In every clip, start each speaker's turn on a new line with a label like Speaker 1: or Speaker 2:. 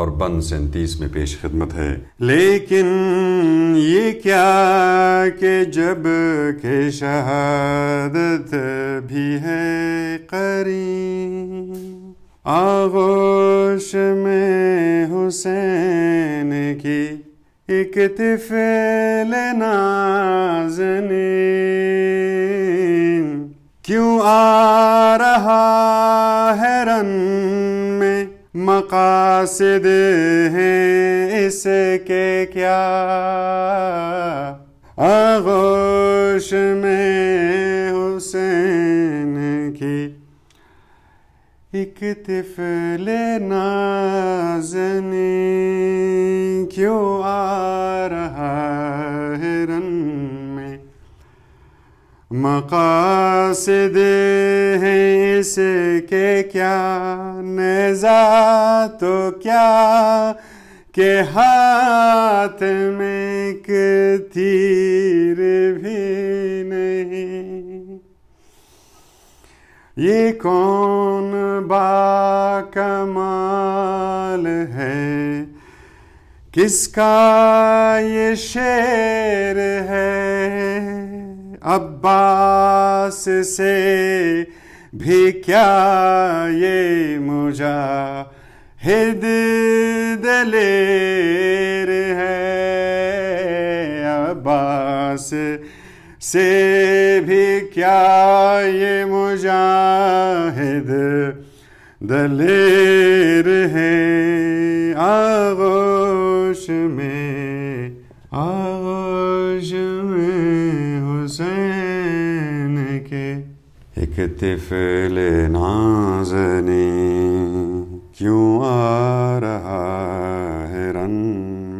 Speaker 1: और बन सैंतीस में पेश खिदमत है लेकिन ये क्या के जब के शहादत भी है करी आगोश में हुसैन की एक तिफेल नाजनी क्यों आ रहा है रंग मकासद हैं इसके क्या आगोश में हुसैन की एक नाजनी क्यों आ रहा है रन में मकासद हैं इसके क्या नज़ा तो क्या के हाथ में एक तीर भी नहीं ये कौन बाकमाल है किसका ये शेर है अब्बास से भी क्या ये मुझा हिद दलेर है अब्बास से भी क्या ये मुजाहिद दलेर है आगोश में आगोश में तिफिल नाजनी क्यों आ रहा है रन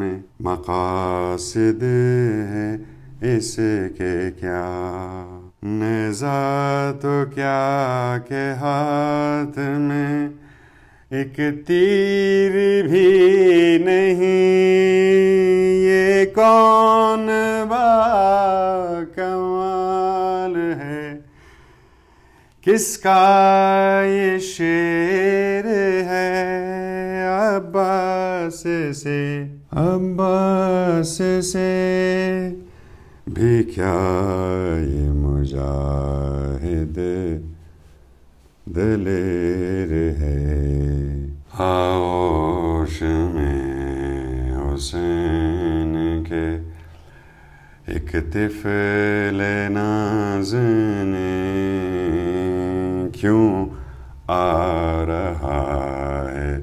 Speaker 1: में मकासद है इसके क्या नज़ा तो क्या के हाथ में एक तीर भी नहीं ये कौन किसका ये शेर है अब्बास से अब्बास से भी क्या ये मुजाहिद दलेर है आश में हुसैन के एक तिफल नाजने क्यों आ रहा है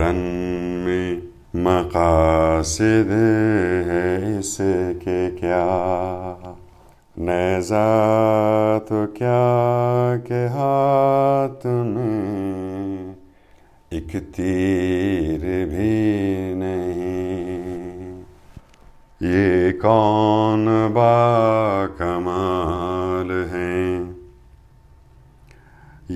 Speaker 1: रन में मकासद है इसके क्या नैजा तो क्या के हाथ में एक तीर भी नहीं ये कौन कमा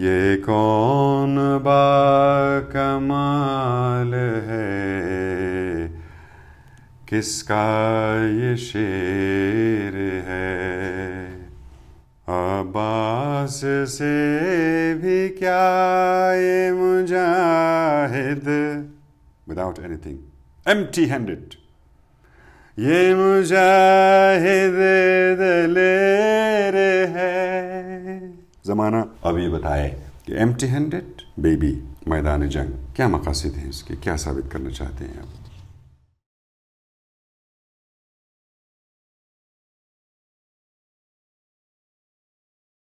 Speaker 1: ये कौन बाकमाल है किसका ये शेर है अब्बास से भी क्या ये मुजाहिद विदाउट एनीथिंग एम्प्टी हैंडेड ये मुजाहिद दलेर है ज़माना अब ये बताए कि एम्प्टी हैंडेड बेबी मैदान जंग क्या मकासद हैं इसके क्या साबित करना चाहते हैं आप